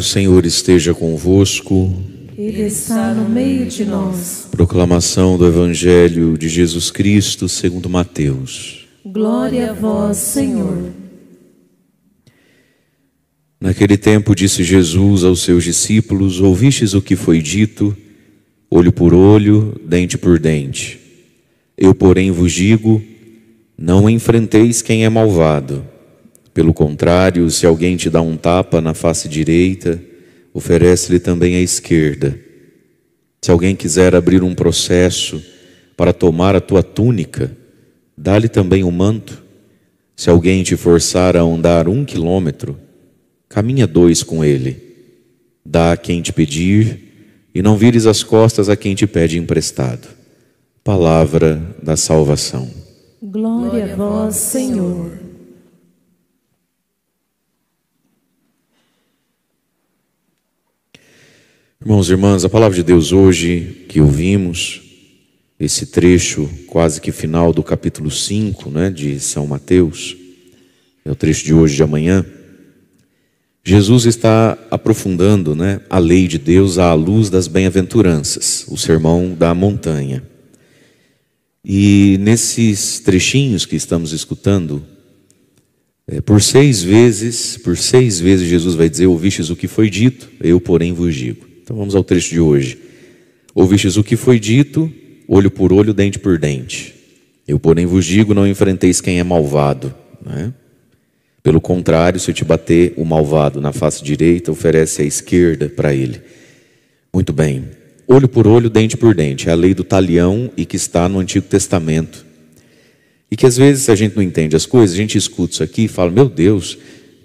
O Senhor esteja convosco. Ele está no meio de nós. Proclamação do Evangelho de Jesus Cristo segundo Mateus. Glória a vós, Senhor. Naquele tempo disse Jesus aos seus discípulos: Ouvistes o que foi dito, olho por olho, dente por dente. Eu, porém, vos digo: não enfrenteis quem é malvado. Pelo contrário, se alguém te dá um tapa na face direita, oferece-lhe também a esquerda. Se alguém quiser abrir um processo para tomar a tua túnica, dá-lhe também o um manto. Se alguém te forçar a andar um quilômetro, caminha dois com ele. Dá a quem te pedir, e não vires as costas a quem te pede emprestado. Palavra da salvação. Glória a vós, Senhor. Irmãos e irmãs, a palavra de Deus hoje que ouvimos, esse trecho quase que final do capítulo 5 né, de São Mateus, é o trecho de hoje de amanhã. Jesus está aprofundando né, a lei de Deus à luz das bem-aventuranças, o sermão da montanha. E nesses trechinhos que estamos escutando, é, por seis vezes, por seis vezes Jesus vai dizer: Ouvistes o que foi dito, eu, porém, vos digo. Então vamos ao trecho de hoje. Ouvistes o que foi dito, olho por olho, dente por dente. Eu, porém, vos digo: não enfrenteis quem é malvado. Né? Pelo contrário, se eu te bater o malvado na face direita, oferece a esquerda para ele. Muito bem. Olho por olho, dente por dente. É a lei do talião e que está no Antigo Testamento. E que às vezes a gente não entende as coisas, a gente escuta isso aqui e fala: meu Deus,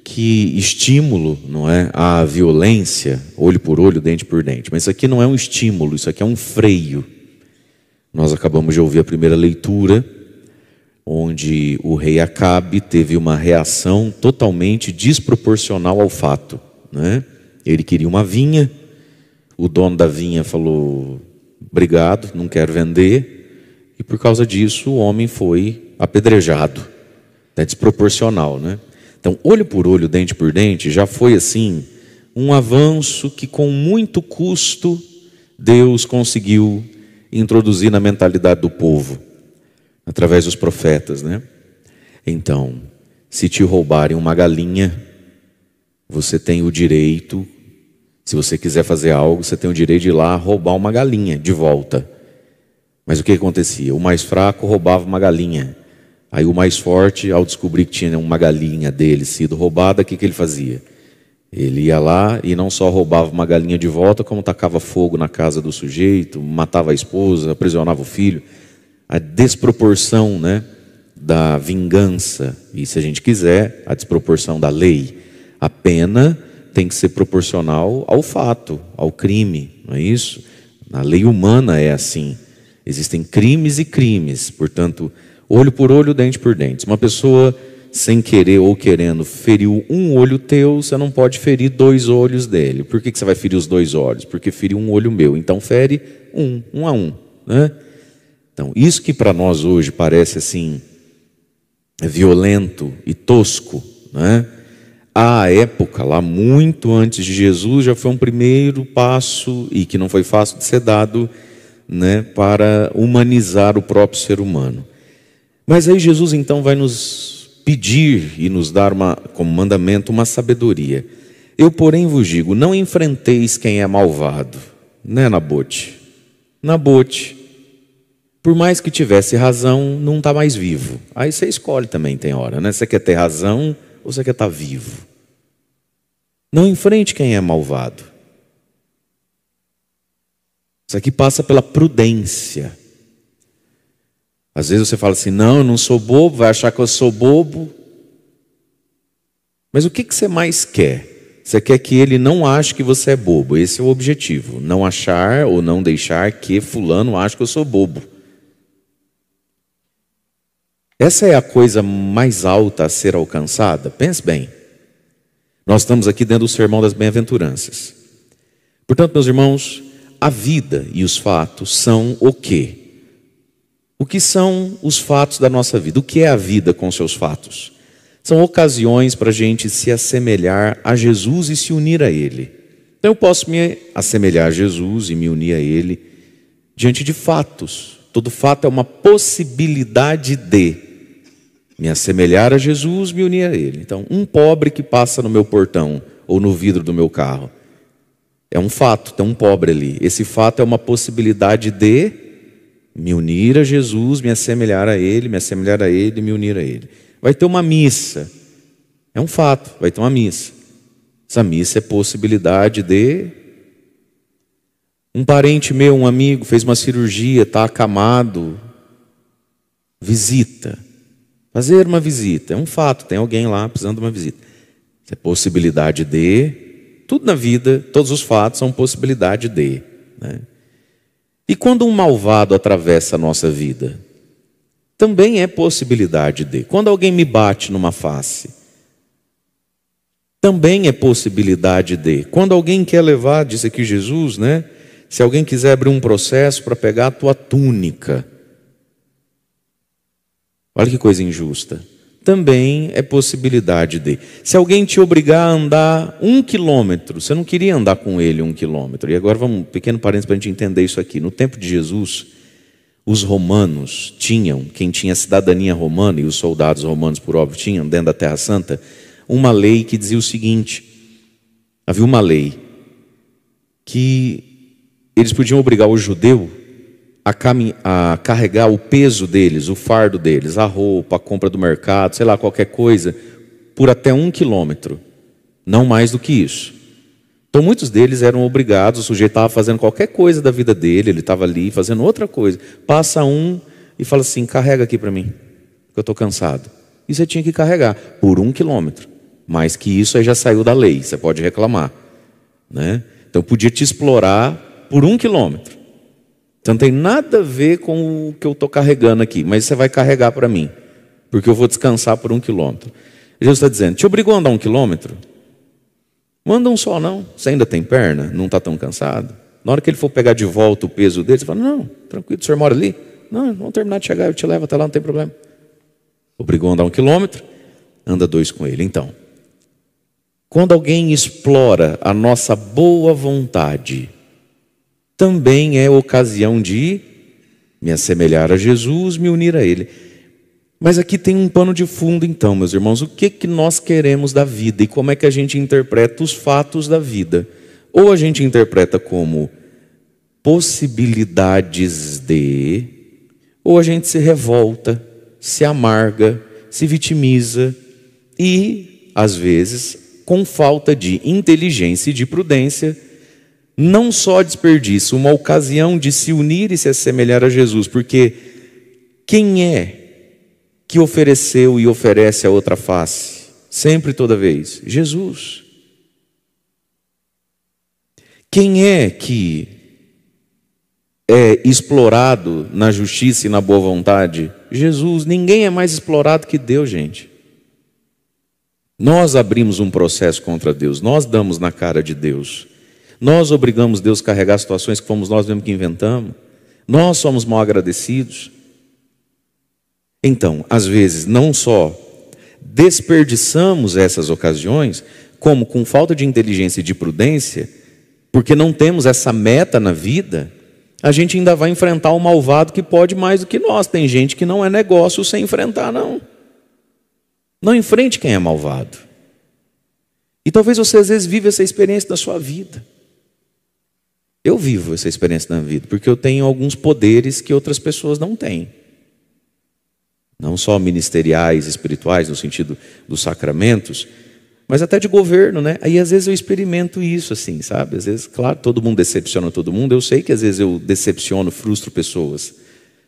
que estímulo, não é, à violência, olho por olho, dente por dente. Mas isso aqui não é um estímulo, isso aqui é um freio. Nós acabamos de ouvir a primeira leitura, onde o rei Acabe teve uma reação totalmente desproporcional ao fato, né? Ele queria uma vinha, o dono da vinha falou: "Obrigado, não quero vender". E por causa disso, o homem foi apedrejado. É desproporcional, né? Então, olho por olho, dente por dente, já foi assim um avanço que com muito custo Deus conseguiu introduzir na mentalidade do povo através dos profetas, né? Então, se te roubarem uma galinha, você tem o direito, se você quiser fazer algo, você tem o direito de ir lá roubar uma galinha de volta. Mas o que acontecia? O mais fraco roubava uma galinha. Aí o mais forte, ao descobrir que tinha uma galinha dele sido roubada, o que, que ele fazia? Ele ia lá e não só roubava uma galinha de volta, como tacava fogo na casa do sujeito, matava a esposa, aprisionava o filho. A desproporção né, da vingança, e se a gente quiser, a desproporção da lei. A pena tem que ser proporcional ao fato, ao crime, não é isso? Na lei humana é assim. Existem crimes e crimes, portanto, olho por olho, dente por dente. Uma pessoa sem querer ou querendo feriu um olho teu, você não pode ferir dois olhos dele. Por que, que você vai ferir os dois olhos? Porque feriu um olho meu. Então fere um, um a um. Né? Então, isso que para nós hoje parece assim violento e tosco, né? à época, lá muito antes de Jesus, já foi um primeiro passo, e que não foi fácil de ser dado, né, para humanizar o próprio ser humano. Mas aí Jesus então vai nos pedir e nos dar uma, como mandamento uma sabedoria. Eu, porém, vos digo: não enfrenteis quem é malvado, né, Nabote? Nabote, por mais que tivesse razão, não está mais vivo. Aí você escolhe também, tem hora, né? Você quer ter razão ou você quer estar tá vivo? Não enfrente quem é malvado. Isso aqui passa pela prudência. Às vezes você fala assim: não, eu não sou bobo, vai achar que eu sou bobo. Mas o que, que você mais quer? Você quer que ele não ache que você é bobo. Esse é o objetivo. Não achar ou não deixar que Fulano ache que eu sou bobo. Essa é a coisa mais alta a ser alcançada? Pense bem. Nós estamos aqui dentro do sermão das bem-aventuranças. Portanto, meus irmãos, a vida e os fatos são o quê? O que são os fatos da nossa vida? O que é a vida com seus fatos? São ocasiões para a gente se assemelhar a Jesus e se unir a Ele. Então eu posso me assemelhar a Jesus e me unir a Ele diante de fatos. Todo fato é uma possibilidade de me assemelhar a Jesus, me unir a Ele. Então, um pobre que passa no meu portão ou no vidro do meu carro é um fato, tem um pobre ali. Esse fato é uma possibilidade de me unir a Jesus, me assemelhar a Ele, me assemelhar a Ele, me unir a Ele. Vai ter uma missa. É um fato, vai ter uma missa. Essa missa é possibilidade de. Um parente meu, um amigo, fez uma cirurgia, está acamado. Visita. Fazer uma visita. É um fato, tem alguém lá precisando de uma visita. Isso é possibilidade de. Tudo na vida, todos os fatos são possibilidade de. Né? E quando um malvado atravessa a nossa vida, também é possibilidade de. Quando alguém me bate numa face, também é possibilidade de. Quando alguém quer levar, disse aqui Jesus, né? Se alguém quiser abrir um processo para pegar a tua túnica. Olha que coisa injusta também é possibilidade de. Se alguém te obrigar a andar um quilômetro, você não queria andar com ele um quilômetro. E agora vamos, um pequeno parênteses para a gente entender isso aqui. No tempo de Jesus, os romanos tinham, quem tinha cidadania romana, e os soldados romanos, por óbvio, tinham dentro da Terra Santa, uma lei que dizia o seguinte: havia uma lei que eles podiam obrigar o judeu a, a carregar o peso deles, o fardo deles, a roupa, a compra do mercado, sei lá, qualquer coisa, por até um quilômetro, não mais do que isso. Então muitos deles eram obrigados, o sujeito estava fazendo qualquer coisa da vida dele, ele estava ali fazendo outra coisa. Passa um e fala assim: carrega aqui para mim, que eu estou cansado. E você tinha que carregar por um quilômetro. Mais que isso aí já saiu da lei, você pode reclamar. Né? Então podia te explorar por um quilômetro. Então não tem nada a ver com o que eu estou carregando aqui, mas você vai carregar para mim, porque eu vou descansar por um quilômetro. Jesus está dizendo: te obrigou a andar um quilômetro? Manda um só, não. Você ainda tem perna? Não está tão cansado? Na hora que ele for pegar de volta o peso dele, você fala: não, tranquilo, o senhor mora ali? Não, vamos terminar de chegar, eu te levo até lá, não tem problema. Obrigou a andar um quilômetro, anda dois com ele. Então, quando alguém explora a nossa boa vontade, também é ocasião de me assemelhar a Jesus, me unir a Ele. Mas aqui tem um pano de fundo, então, meus irmãos. O que, que nós queremos da vida e como é que a gente interpreta os fatos da vida? Ou a gente interpreta como possibilidades de, ou a gente se revolta, se amarga, se vitimiza e, às vezes, com falta de inteligência e de prudência, não só desperdício, uma ocasião de se unir e se assemelhar a Jesus, porque quem é que ofereceu e oferece a outra face? Sempre e toda vez? Jesus. Quem é que é explorado na justiça e na boa vontade? Jesus. Ninguém é mais explorado que Deus, gente. Nós abrimos um processo contra Deus, nós damos na cara de Deus. Nós obrigamos Deus a carregar situações que fomos nós mesmos que inventamos. Nós somos mal agradecidos. Então, às vezes, não só desperdiçamos essas ocasiões, como com falta de inteligência e de prudência, porque não temos essa meta na vida, a gente ainda vai enfrentar o um malvado que pode mais do que nós. Tem gente que não é negócio sem enfrentar, não. Não enfrente quem é malvado. E talvez você às vezes vive essa experiência da sua vida. Eu vivo essa experiência na vida, porque eu tenho alguns poderes que outras pessoas não têm. Não só ministeriais, espirituais, no sentido dos sacramentos, mas até de governo, né? Aí às vezes eu experimento isso, assim, sabe? Às vezes, claro, todo mundo decepciona todo mundo. Eu sei que às vezes eu decepciono, frustro pessoas,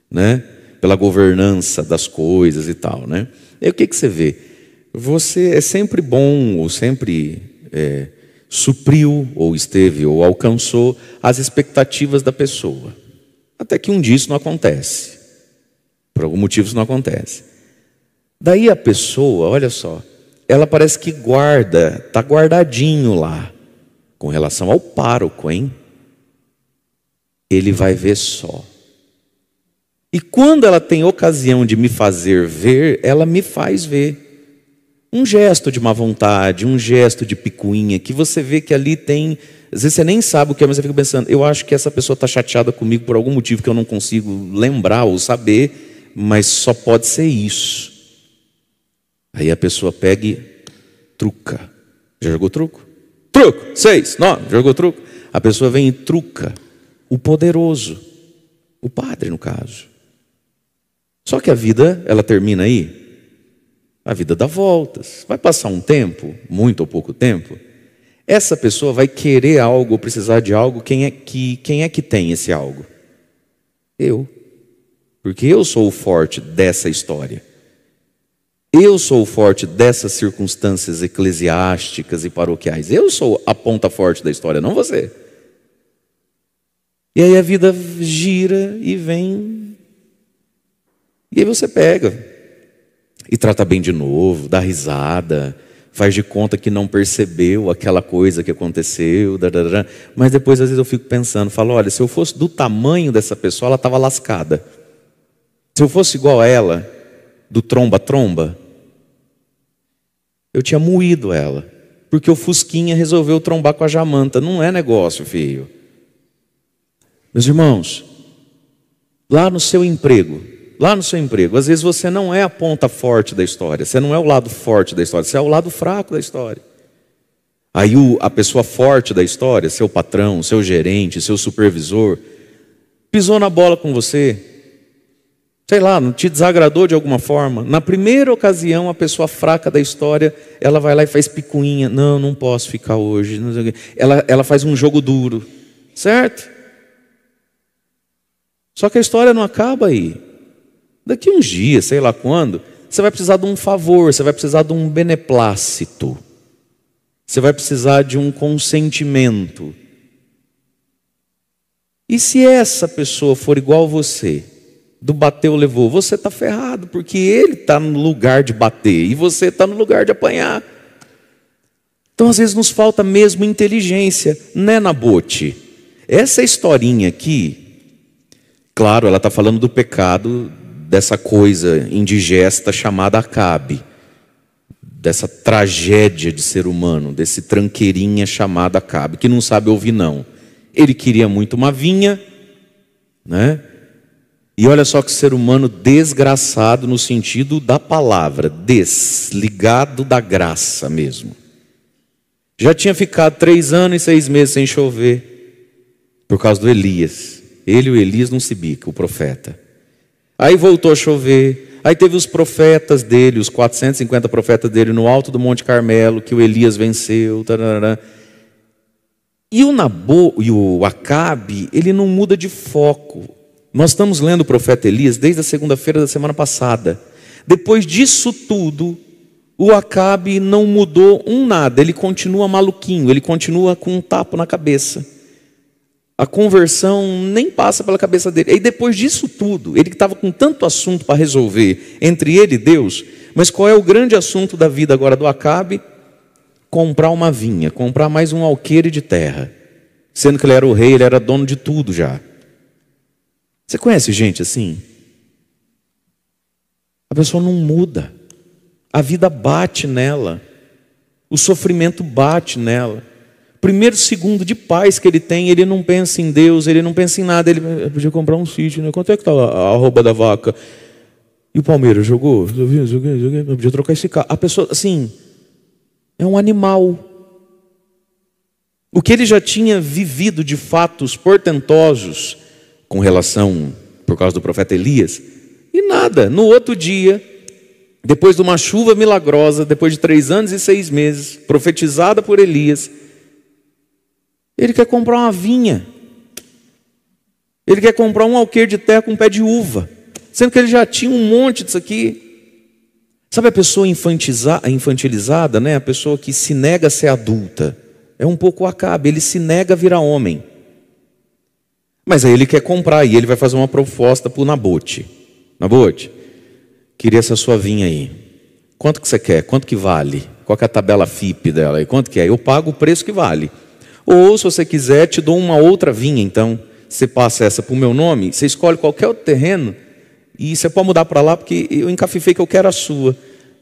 né? Pela governança das coisas e tal, né? E aí, o que, que você vê? Você é sempre bom ou sempre é, supriu, ou esteve, ou alcançou as expectativas da pessoa. Até que um dia isso não acontece. Por algum motivo isso não acontece. Daí a pessoa, olha só, ela parece que guarda, está guardadinho lá, com relação ao pároco, hein? Ele vai ver só. E quando ela tem ocasião de me fazer ver, ela me faz ver um gesto de má vontade, um gesto de picuinha, que você vê que ali tem. Às vezes você nem sabe o que é, mas você fica pensando, eu acho que essa pessoa está chateada comigo por algum motivo que eu não consigo lembrar ou saber, mas só pode ser isso. Aí a pessoa pega e truca. Já jogou truco? Truco! Seis, nove, jogou truco? A pessoa vem e truca o poderoso, o padre, no caso. Só que a vida, ela termina aí? A vida dá voltas. Vai passar um tempo, muito ou pouco tempo, essa pessoa vai querer algo ou precisar de algo. Quem é que, quem é que tem esse algo? Eu. Porque eu sou o forte dessa história. Eu sou o forte dessas circunstâncias eclesiásticas e paroquiais. Eu sou a ponta forte da história, não você. E aí a vida gira e vem. E aí você pega e trata bem de novo, dá risada, faz de conta que não percebeu aquela coisa que aconteceu, dadadá. mas depois às vezes eu fico pensando, falo, olha, se eu fosse do tamanho dessa pessoa, ela estava lascada. Se eu fosse igual a ela, do tromba-tromba, eu tinha moído ela, porque o Fusquinha resolveu trombar com a Jamanta. Não é negócio, filho. Meus irmãos, lá no seu emprego, lá no seu emprego. Às vezes você não é a ponta forte da história, você não é o lado forte da história, você é o lado fraco da história. Aí o, a pessoa forte da história, seu patrão, seu gerente, seu supervisor, pisou na bola com você, sei lá, não te desagradou de alguma forma. Na primeira ocasião, a pessoa fraca da história, ela vai lá e faz picuinha. Não, não posso ficar hoje. Ela, ela faz um jogo duro, certo? Só que a história não acaba aí. Daqui uns dias, sei lá quando, você vai precisar de um favor, você vai precisar de um beneplácito, você vai precisar de um consentimento. E se essa pessoa for igual a você, do bateu levou, você está ferrado, porque ele está no lugar de bater e você está no lugar de apanhar. Então, às vezes, nos falta mesmo inteligência, né, Nabote? Essa historinha aqui, claro, ela está falando do pecado dessa coisa indigesta chamada Acabe, dessa tragédia de ser humano, desse tranqueirinha chamado Acabe, que não sabe ouvir não. Ele queria muito uma vinha, né? E olha só que ser humano desgraçado no sentido da palavra, desligado da graça mesmo. Já tinha ficado três anos e seis meses sem chover, por causa do Elias. Ele e o Elias não se bica, o profeta. Aí voltou a chover. Aí teve os profetas dele, os 450 profetas dele no alto do Monte Carmelo, que o Elias venceu. Tarará. E o Nabo e o Acabe, ele não muda de foco. Nós estamos lendo o profeta Elias desde a segunda-feira da semana passada. Depois disso tudo, o Acabe não mudou um nada, ele continua maluquinho, ele continua com um tapo na cabeça a conversão nem passa pela cabeça dele. E depois disso tudo, ele que estava com tanto assunto para resolver entre ele e Deus, mas qual é o grande assunto da vida agora do Acabe? Comprar uma vinha, comprar mais um alqueire de terra. Sendo que ele era o rei, ele era dono de tudo já. Você conhece gente assim? A pessoa não muda. A vida bate nela. O sofrimento bate nela primeiro segundo de paz que ele tem, ele não pensa em Deus, ele não pensa em nada. Ele podia comprar um sítio, né? Quanto é que está a roupa da vaca? E o Palmeiras jogou? Podia trocar esse carro. A pessoa, assim, é um animal. O que ele já tinha vivido de fatos portentosos com relação, por causa do profeta Elias, e nada. No outro dia, depois de uma chuva milagrosa, depois de três anos e seis meses, profetizada por Elias, ele quer comprar uma vinha. Ele quer comprar um alqueire de terra com um pé de uva. Sendo que ele já tinha um monte disso aqui. Sabe a pessoa infantilizada, né? A pessoa que se nega a ser adulta. É um pouco o Acabe, ele se nega a virar homem. Mas aí ele quer comprar e ele vai fazer uma proposta para o Nabote. Nabote, queria essa sua vinha aí. Quanto que você quer? Quanto que vale? Qual que é a tabela FIP dela? E quanto que é? Eu pago o preço que vale. Ou, se você quiser, te dou uma outra vinha, então. Você passa essa para o meu nome, você escolhe qualquer outro terreno e você pode mudar para lá porque eu encafifei que eu quero a sua.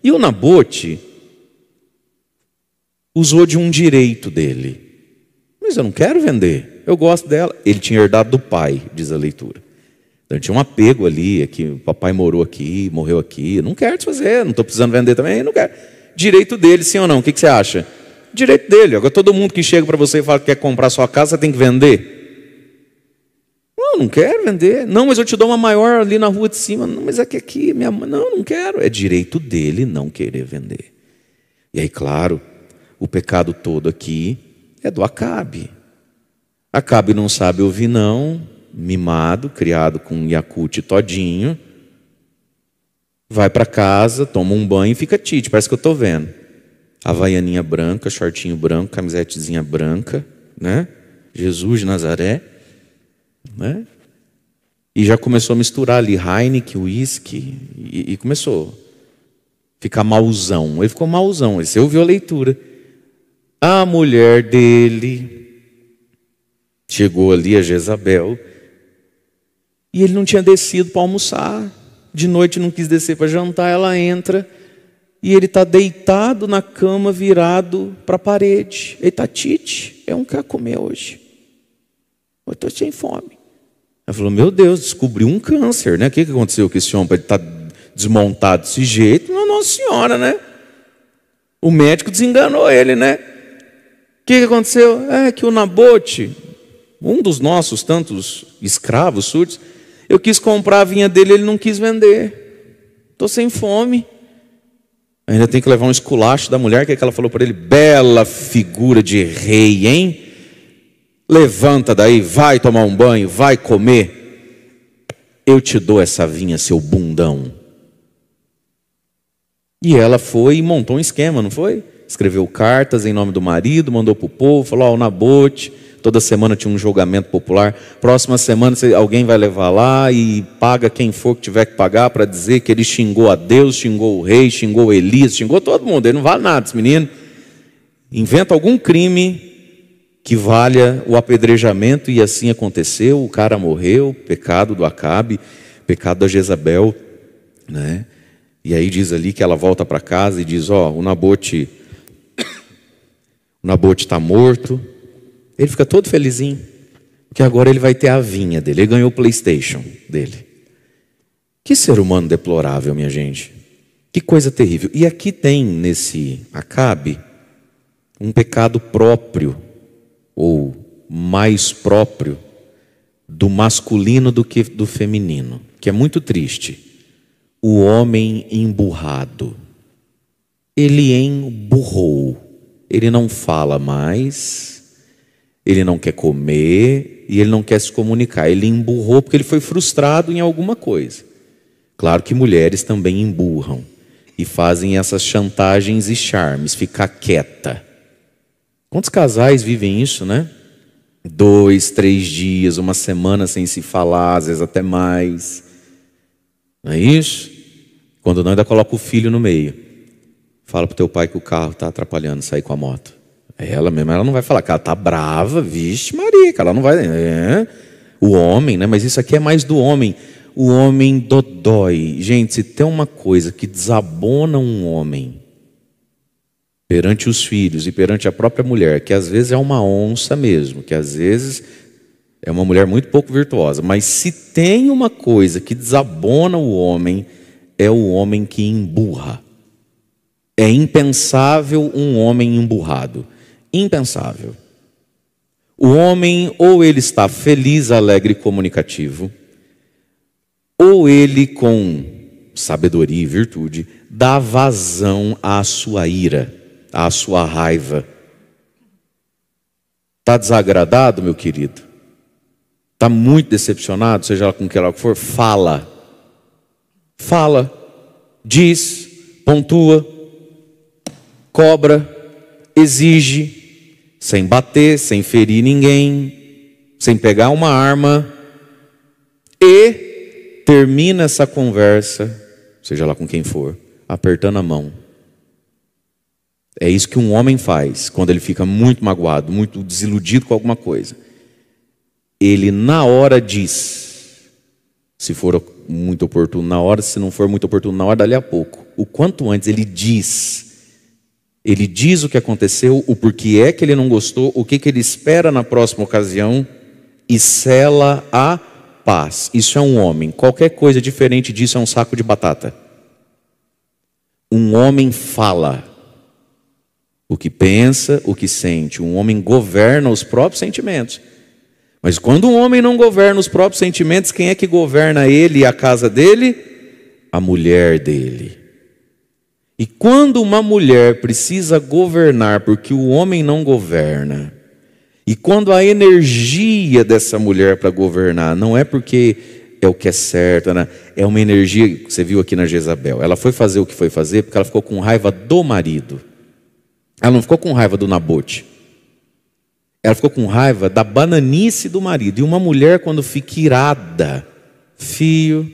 E o Nabote usou de um direito dele. Mas eu não quero vender, eu gosto dela. Ele tinha herdado do pai, diz a leitura. Então tinha um apego ali, é que o papai morou aqui, morreu aqui, não quero desfazer, não estou precisando vender também, não quero. Direito dele, sim ou não? O que, que você acha? direito dele. Agora, todo mundo que chega para você e fala que quer comprar sua casa, você tem que vender. Não, não quero vender. Não, mas eu te dou uma maior ali na rua de cima. Não, mas é que aqui, minha mãe. Não, não quero. É direito dele não querer vender. E aí, claro, o pecado todo aqui é do Acabe. Acabe não sabe ouvir, não. Mimado, criado com Yakut todinho. Vai para casa, toma um banho e fica tite. Parece que eu estou vendo havaianinha branca, shortinho branco, camisetezinha branca, né? Jesus de Nazaré, né? E já começou a misturar ali Heineken, uísque, e, e começou a ficar mauzão. Ele ficou mauzão, você ouviu a leitura. A mulher dele chegou ali, a Jezabel, e ele não tinha descido para almoçar. De noite não quis descer para jantar, ela entra e ele está deitado na cama, virado para a parede. Ele está, Tite, é eu não quero comer hoje. Eu estou sem fome. Ela falou, meu Deus, descobriu um câncer, né? O que, que aconteceu com esse homem para ele estar tá desmontado desse jeito? Não, Nossa Senhora, né? O médico desenganou ele, né? O que, que aconteceu? É que o Nabote, um dos nossos tantos escravos surdos, eu quis comprar a vinha dele, ele não quis vender. Estou sem fome. Ainda tem que levar um esculacho da mulher, que, é que ela falou para ele: bela figura de rei, hein? Levanta daí, vai tomar um banho, vai comer. Eu te dou essa vinha, seu bundão. E ela foi e montou um esquema, não foi? Escreveu cartas em nome do marido, mandou para o povo, falou: Ó, oh, o Nabote Toda semana tinha um julgamento popular. Próxima semana alguém vai levar lá e paga quem for que tiver que pagar para dizer que ele xingou a Deus, xingou o rei, xingou Elias, xingou todo mundo. Ele não vale nada, esse menino. Inventa algum crime que valha o apedrejamento e assim aconteceu. O cara morreu, pecado do Acabe, pecado da Jezabel, né? E aí diz ali que ela volta para casa e diz: ó, oh, o Nabote, o Nabote está morto ele fica todo felizinho, porque agora ele vai ter a vinha dele, ele ganhou o PlayStation dele. Que ser humano deplorável, minha gente. Que coisa terrível. E aqui tem nesse Acabe um pecado próprio, ou mais próprio, do masculino do que do feminino, que é muito triste. O homem emburrado. Ele emburrou. Ele não fala mais, ele não quer comer e ele não quer se comunicar. Ele emburrou porque ele foi frustrado em alguma coisa. Claro que mulheres também emburram e fazem essas chantagens e charmes, ficar quieta. Quantos casais vivem isso, né? Dois, três dias, uma semana sem se falar, às vezes até mais. Não é isso? Quando não, ainda coloca o filho no meio. Fala pro teu pai que o carro está atrapalhando sair com a moto. Ela mesma, ela não vai falar que ela tá brava, vixe, marica, ela não vai. É, o homem, né? Mas isso aqui é mais do homem. O homem dodói. Gente, se tem uma coisa que desabona um homem perante os filhos e perante a própria mulher, que às vezes é uma onça mesmo, que às vezes é uma mulher muito pouco virtuosa, mas se tem uma coisa que desabona o homem, é o homem que emburra. É impensável um homem emburrado impensável. O homem, ou ele está feliz, alegre e comunicativo, ou ele, com sabedoria e virtude, dá vazão à sua ira, à sua raiva. Está desagradado, meu querido? Está muito decepcionado, seja com que ela for? Fala. Fala. Diz. Pontua. Cobra. Exige sem bater, sem ferir ninguém, sem pegar uma arma. E termina essa conversa, seja lá com quem for, apertando a mão. É isso que um homem faz quando ele fica muito magoado, muito desiludido com alguma coisa. Ele, na hora, diz: se for muito oportuno na hora, se não for muito oportuno na hora, dali a pouco. O quanto antes ele diz ele diz o que aconteceu, o porquê é que ele não gostou, o que, que ele espera na próxima ocasião e sela a paz. Isso é um homem. Qualquer coisa diferente disso é um saco de batata. Um homem fala o que pensa, o que sente. Um homem governa os próprios sentimentos. Mas quando um homem não governa os próprios sentimentos, quem é que governa ele e a casa dele? A mulher dele. E quando uma mulher precisa governar porque o homem não governa, e quando a energia dessa mulher para governar não é porque é o que é certo, né? é uma energia que você viu aqui na Jezabel. Ela foi fazer o que foi fazer porque ela ficou com raiva do marido. Ela não ficou com raiva do Nabote. Ela ficou com raiva da bananice do marido. E uma mulher, quando fica irada, fio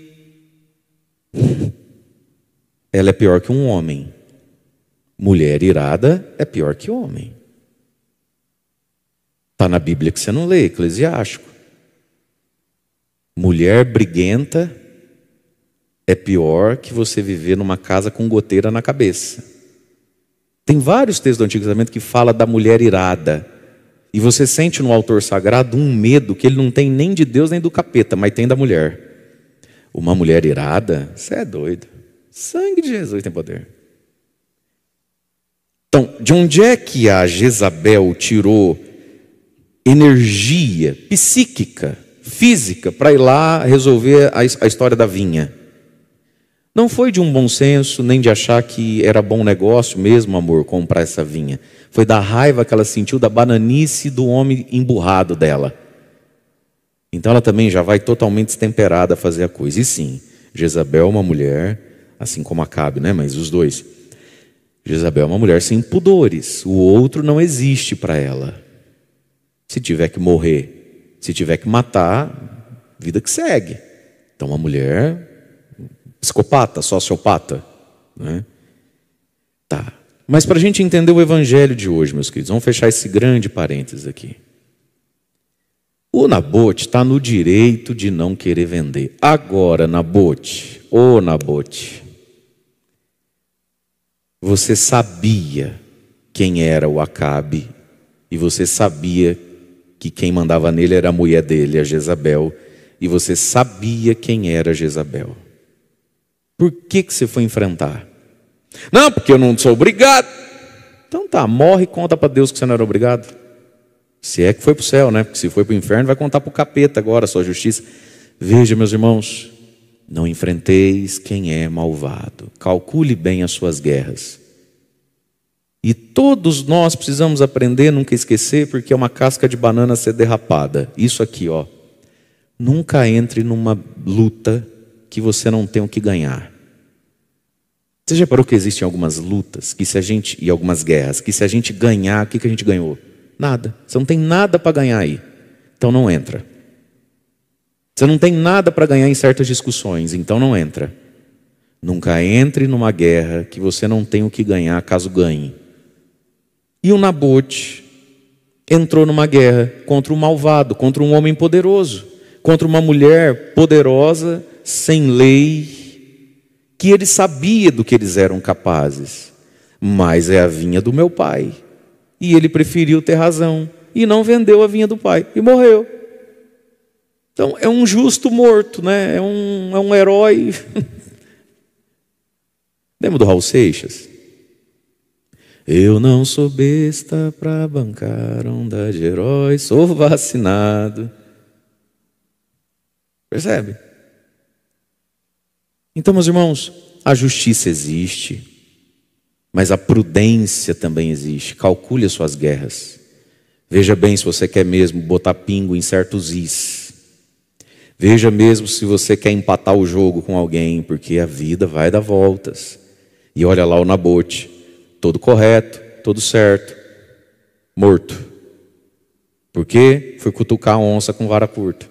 ela é pior que um homem. Mulher irada é pior que homem. Está na Bíblia que você não lê, Eclesiástico. Mulher briguenta é pior que você viver numa casa com goteira na cabeça. Tem vários textos do Antigo Testamento que fala da mulher irada. E você sente no autor sagrado um medo que ele não tem nem de Deus nem do capeta, mas tem da mulher. Uma mulher irada, você é doido. Sangue de Jesus tem poder. Então, de onde é que a Jezabel tirou energia psíquica, física, para ir lá resolver a, a história da vinha? Não foi de um bom senso, nem de achar que era bom negócio mesmo, amor, comprar essa vinha. Foi da raiva que ela sentiu da bananice do homem emburrado dela. Então ela também já vai totalmente destemperada a fazer a coisa. E sim, Jezabel é uma mulher assim como Acabe, né? Mas os dois. Jezabel é uma mulher sem pudores, o outro não existe para ela. Se tiver que morrer, se tiver que matar, vida que segue. Então, uma mulher psicopata, sociopata, né? Tá. Mas para a gente entender o evangelho de hoje, meus queridos, vamos fechar esse grande parênteses aqui. O Nabote está no direito de não querer vender. Agora, Nabote, ô Nabote, você sabia quem era o Acabe e você sabia que quem mandava nele era a mulher dele, a Jezabel, e você sabia quem era Jezabel. Por que, que você foi enfrentar? Não, porque eu não sou obrigado. Então tá, morre e conta para Deus que você não era obrigado. Se é que foi para o céu, né? Porque se foi para o inferno, vai contar para o capeta agora a sua justiça. Veja, meus irmãos, não enfrenteis quem é malvado. Calcule bem as suas guerras. E todos nós precisamos aprender, nunca esquecer, porque é uma casca de banana ser derrapada. Isso aqui, ó. Nunca entre numa luta que você não tem o que ganhar. Você já parou que existem algumas lutas que se a gente e algumas guerras que se a gente ganhar, o que, que a gente ganhou? Nada. Você não tem nada para ganhar aí. Então não entra. Você não tem nada para ganhar em certas discussões, então não entra. Nunca entre numa guerra que você não tem o que ganhar caso ganhe. E o Nabote entrou numa guerra contra um malvado, contra um homem poderoso, contra uma mulher poderosa, sem lei, que ele sabia do que eles eram capazes. Mas é a vinha do meu pai. E ele preferiu ter razão e não vendeu a vinha do pai e morreu. Então, é um justo morto, né? é, um, é um herói. Lembra do Raul Seixas? Eu não sou besta para bancar onda de herói, sou vacinado. Percebe? Então, meus irmãos, a justiça existe, mas a prudência também existe. Calcule as suas guerras. Veja bem se você quer mesmo botar pingo em certos is. Veja mesmo se você quer empatar o jogo com alguém, porque a vida vai dar voltas. E olha lá o Nabote, todo correto, todo certo, morto. Porque foi cutucar a onça com vara curta.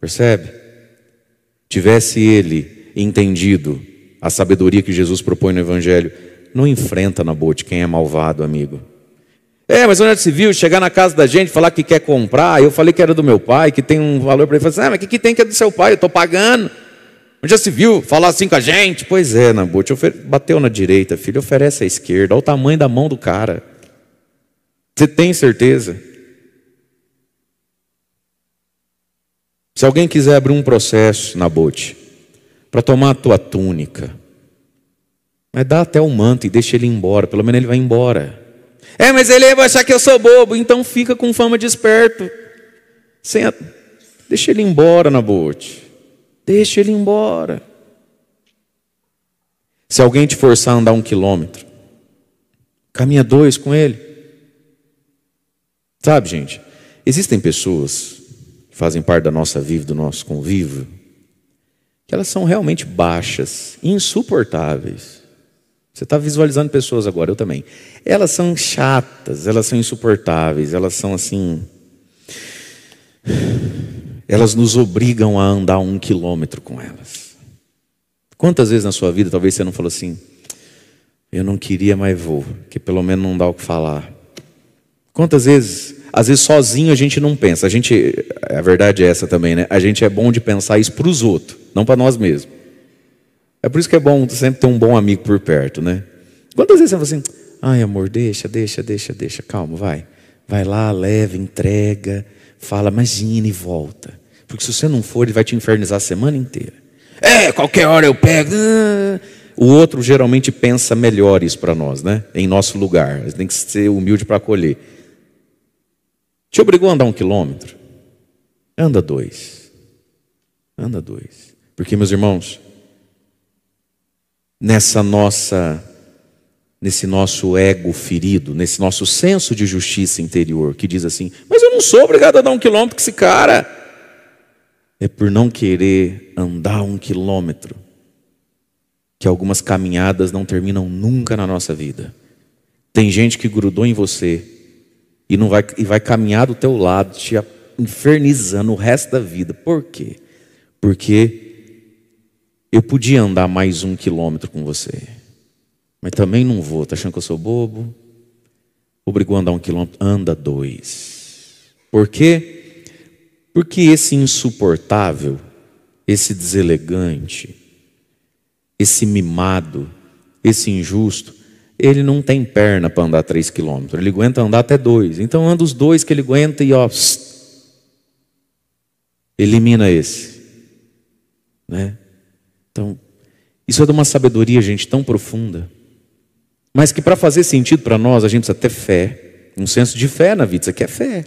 Percebe? Tivesse ele entendido a sabedoria que Jesus propõe no Evangelho, não enfrenta Nabote quem é malvado, amigo. É, mas o Civil chegar na casa da gente, falar que quer comprar, eu falei que era do meu pai, que tem um valor para ele, falei assim, ah, mas o que, que tem que é do seu pai? Eu estou pagando. Onde já se viu falar assim com a gente? Pois é, Nabote, ofer... bateu na direita, filho, oferece à esquerda, olha o tamanho da mão do cara. Você tem certeza? Se alguém quiser abrir um processo, Nabote, para tomar a tua túnica, mas dá até o manto e deixa ele embora, pelo menos ele vai embora. É, mas ele vai achar que eu sou bobo, então fica com fama de esperto. Senta. Deixa ele embora, Nabote. Deixa ele embora. Se alguém te forçar a andar um quilômetro, caminha dois com ele. Sabe, gente, existem pessoas que fazem parte da nossa vida, do nosso convívio, que elas são realmente baixas, insuportáveis. Você está visualizando pessoas agora, eu também. Elas são chatas, elas são insuportáveis, elas são assim. Elas nos obrigam a andar um quilômetro com elas. Quantas vezes na sua vida talvez você não falou assim, eu não queria, mas vou, que pelo menos não dá o que falar. Quantas vezes, às vezes sozinho a gente não pensa, a gente, a verdade é essa também, né? A gente é bom de pensar isso para os outros, não para nós mesmos. É por isso que é bom sempre ter um bom amigo por perto, né? Quantas vezes você fala assim, ai amor, deixa, deixa, deixa, deixa, calma, vai. Vai lá, leva, entrega, fala, imagina e volta. Porque se você não for, ele vai te infernizar a semana inteira. É, qualquer hora eu pego. Ah. O outro geralmente pensa melhor isso para nós, né? Em nosso lugar. tem que ser humilde para acolher. Te obrigou a andar um quilômetro? Anda dois. Anda dois. Porque, meus irmãos, nessa nossa nesse nosso ego ferido, nesse nosso senso de justiça interior, que diz assim: "Mas eu não sou obrigado a dar um quilômetro com esse cara". É por não querer andar um quilômetro que algumas caminhadas não terminam nunca na nossa vida. Tem gente que grudou em você e não vai e vai caminhar do teu lado te infernizando o resto da vida. Por quê? Porque eu podia andar mais um quilômetro com você, mas também não vou. Está achando que eu sou bobo? Obrigou a andar um quilômetro, anda dois. Por quê? Porque esse insuportável, esse deselegante, esse mimado, esse injusto, ele não tem perna para andar três quilômetros, ele aguenta andar até dois. Então anda os dois que ele aguenta e ó, elimina esse, né? Isso é de uma sabedoria, gente, tão profunda. Mas que para fazer sentido para nós, a gente precisa ter fé, um senso de fé na vida, isso aqui é fé.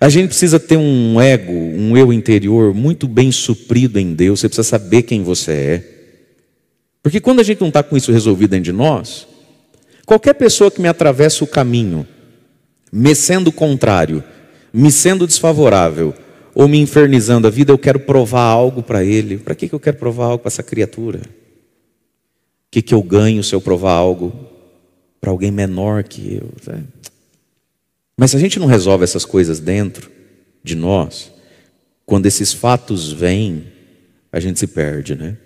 A gente precisa ter um ego, um eu interior muito bem suprido em Deus, você precisa saber quem você é. Porque quando a gente não está com isso resolvido dentro de nós, qualquer pessoa que me atravessa o caminho, me sendo contrário, me sendo desfavorável, ou me infernizando a vida, eu quero provar algo para ele. Para que, que eu quero provar algo para essa criatura? O que, que eu ganho se eu provar algo para alguém menor que eu? Né? Mas se a gente não resolve essas coisas dentro de nós, quando esses fatos vêm, a gente se perde, né?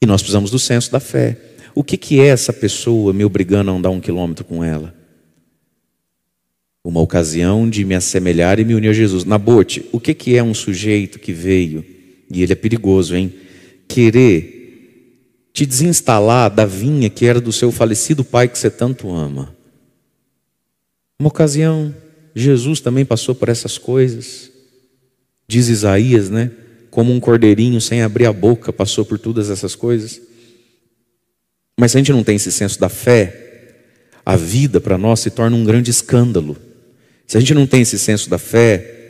E nós precisamos do senso da fé. O que, que é essa pessoa me obrigando a andar um quilômetro com ela? uma ocasião de me assemelhar e me unir a Jesus. Nabote, o que, que é um sujeito que veio, e ele é perigoso, hein? Querer te desinstalar da vinha que era do seu falecido pai que você tanto ama. Uma ocasião, Jesus também passou por essas coisas. Diz Isaías, né? Como um cordeirinho sem abrir a boca passou por todas essas coisas. Mas se a gente não tem esse senso da fé, a vida para nós se torna um grande escândalo. Se a gente não tem esse senso da fé,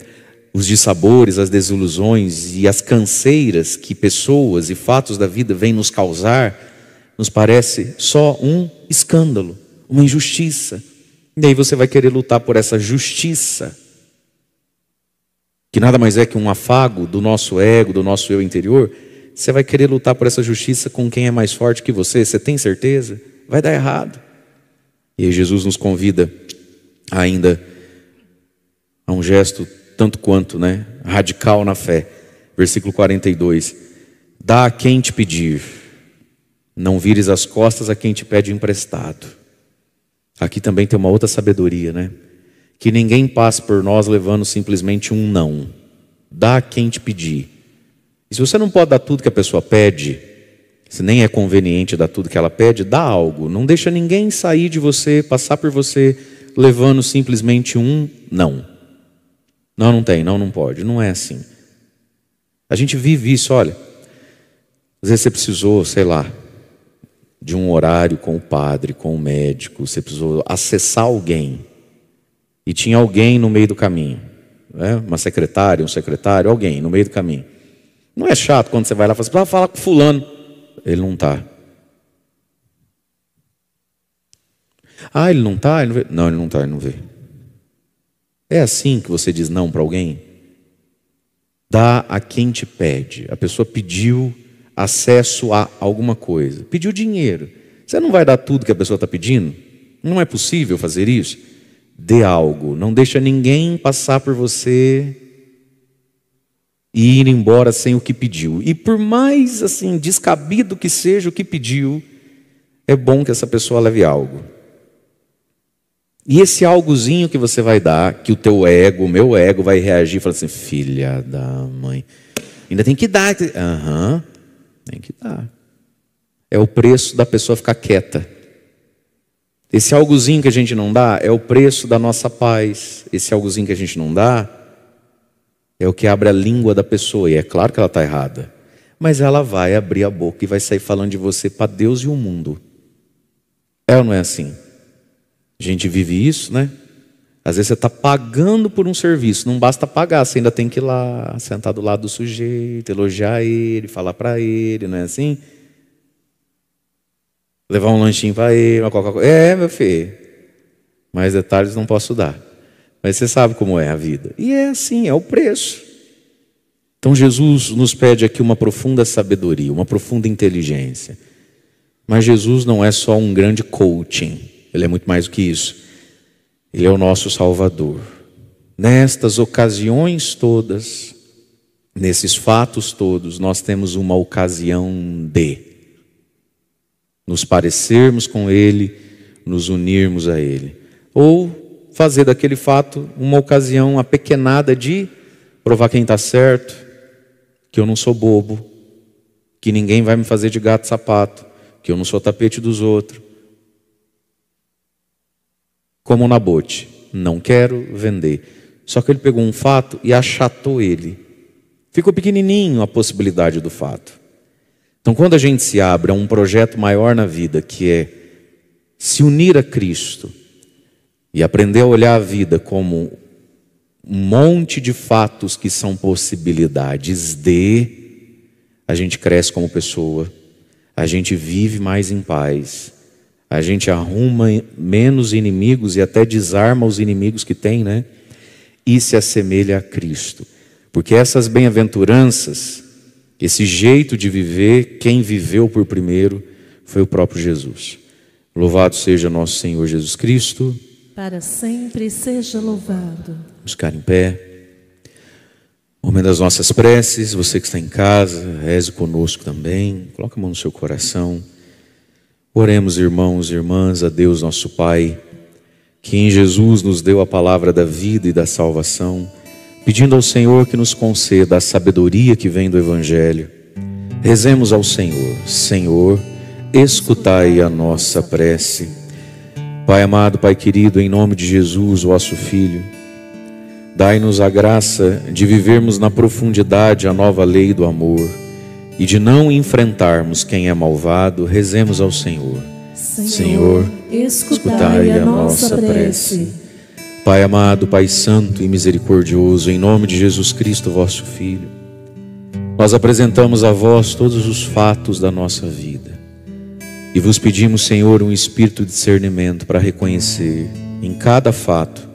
os dissabores, as desilusões e as canseiras que pessoas e fatos da vida vêm nos causar, nos parece só um escândalo, uma injustiça. E aí você vai querer lutar por essa justiça, que nada mais é que um afago do nosso ego, do nosso eu interior. Você vai querer lutar por essa justiça com quem é mais forte que você? Você tem certeza? Vai dar errado. E aí Jesus nos convida ainda é um gesto tanto quanto, né, radical na fé. Versículo 42. Dá a quem te pedir, não vires as costas a quem te pede emprestado. Aqui também tem uma outra sabedoria, né? Que ninguém passe por nós levando simplesmente um não. Dá a quem te pedir. E se você não pode dar tudo que a pessoa pede, se nem é conveniente dar tudo que ela pede, dá algo. Não deixa ninguém sair de você, passar por você, levando simplesmente um não. Não, não tem, não, não pode. Não é assim. A gente vive isso, olha. Às vezes você precisou, sei lá, de um horário com o padre, com o médico, você precisou acessar alguém. E tinha alguém no meio do caminho. Né? Uma secretária, um secretário, alguém no meio do caminho. Não é chato quando você vai lá e fala assim, ah, falar com fulano. Ele não está. Ah, ele não está? Não, ele não está, ele não vê. É assim que você diz não para alguém? Dá a quem te pede. A pessoa pediu acesso a alguma coisa, pediu dinheiro. Você não vai dar tudo que a pessoa está pedindo? Não é possível fazer isso? Dê algo, não deixa ninguém passar por você e ir embora sem o que pediu. E por mais assim descabido que seja o que pediu, é bom que essa pessoa leve algo. E esse algozinho que você vai dar, que o teu ego, o meu ego, vai reagir e falar assim: filha da mãe, ainda tem que dar. Aham, uhum, tem que dar. É o preço da pessoa ficar quieta. Esse algozinho que a gente não dá é o preço da nossa paz. Esse algozinho que a gente não dá é o que abre a língua da pessoa. E é claro que ela está errada. Mas ela vai abrir a boca e vai sair falando de você para Deus e o mundo. É ou não é assim? A gente vive isso, né? Às vezes você está pagando por um serviço, não basta pagar, você ainda tem que ir lá, sentar do lado do sujeito, elogiar ele, falar para ele, não é assim? Levar um lanchinho para ele, uma Coca-Cola. É, meu filho. Mais detalhes não posso dar. Mas você sabe como é a vida. E é assim, é o preço. Então Jesus nos pede aqui uma profunda sabedoria, uma profunda inteligência. Mas Jesus não é só um grande coaching. Ele é muito mais do que isso. Ele é o nosso Salvador. Nestas ocasiões todas, nesses fatos todos, nós temos uma ocasião de nos parecermos com Ele, nos unirmos a Ele. Ou fazer daquele fato uma ocasião apequenada de provar quem está certo, que eu não sou bobo, que ninguém vai me fazer de gato-sapato, que eu não sou tapete dos outros como Nabote. Não quero vender. Só que ele pegou um fato e achatou ele. Ficou pequenininho a possibilidade do fato. Então, quando a gente se abre a um projeto maior na vida, que é se unir a Cristo e aprender a olhar a vida como um monte de fatos que são possibilidades de, a gente cresce como pessoa, a gente vive mais em paz a gente arruma menos inimigos e até desarma os inimigos que tem, né? E se assemelha a Cristo. Porque essas bem-aventuranças, esse jeito de viver, quem viveu por primeiro foi o próprio Jesus. Louvado seja nosso Senhor Jesus Cristo. Para sempre seja louvado. Vamos ficar em pé. Momento das nossas preces, você que está em casa, reze conosco também. Coloca a mão no seu coração. Oremos, irmãos e irmãs, a Deus nosso Pai, que em Jesus nos deu a palavra da vida e da salvação, pedindo ao Senhor que nos conceda a sabedoria que vem do Evangelho. Rezemos ao Senhor, Senhor, escutai a nossa prece. Pai amado, Pai querido, em nome de Jesus, vosso Filho, dai-nos a graça de vivermos na profundidade a nova lei do amor e de não enfrentarmos quem é malvado, rezemos ao Senhor. Senhor, escutai a nossa prece. Pai amado, Pai santo e misericordioso, em nome de Jesus Cristo, vosso Filho, nós apresentamos a vós todos os fatos da nossa vida e vos pedimos, Senhor, um espírito de discernimento para reconhecer em cada fato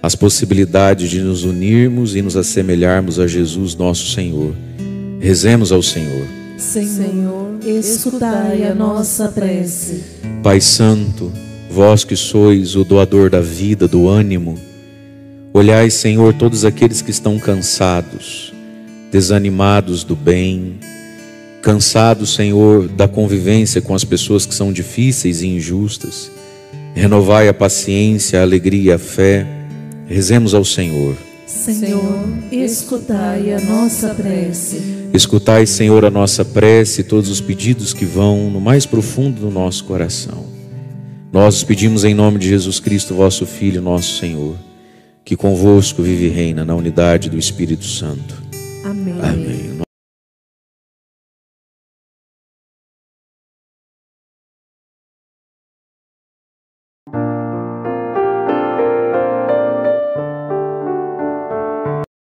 as possibilidades de nos unirmos e nos assemelharmos a Jesus, nosso Senhor Rezemos ao Senhor. Senhor, escutai a nossa prece. Pai Santo, vós que sois o doador da vida, do ânimo, olhai, Senhor, todos aqueles que estão cansados, desanimados do bem, cansados, Senhor, da convivência com as pessoas que são difíceis e injustas. Renovai a paciência, a alegria, a fé. Rezemos ao Senhor. Senhor, escutai a nossa prece. Escutai, Senhor, a nossa prece e todos os pedidos que vão no mais profundo do nosso coração. Nós os pedimos em nome de Jesus Cristo, vosso Filho, nosso Senhor, que convosco vive e reina na unidade do Espírito Santo. Amém. Amém.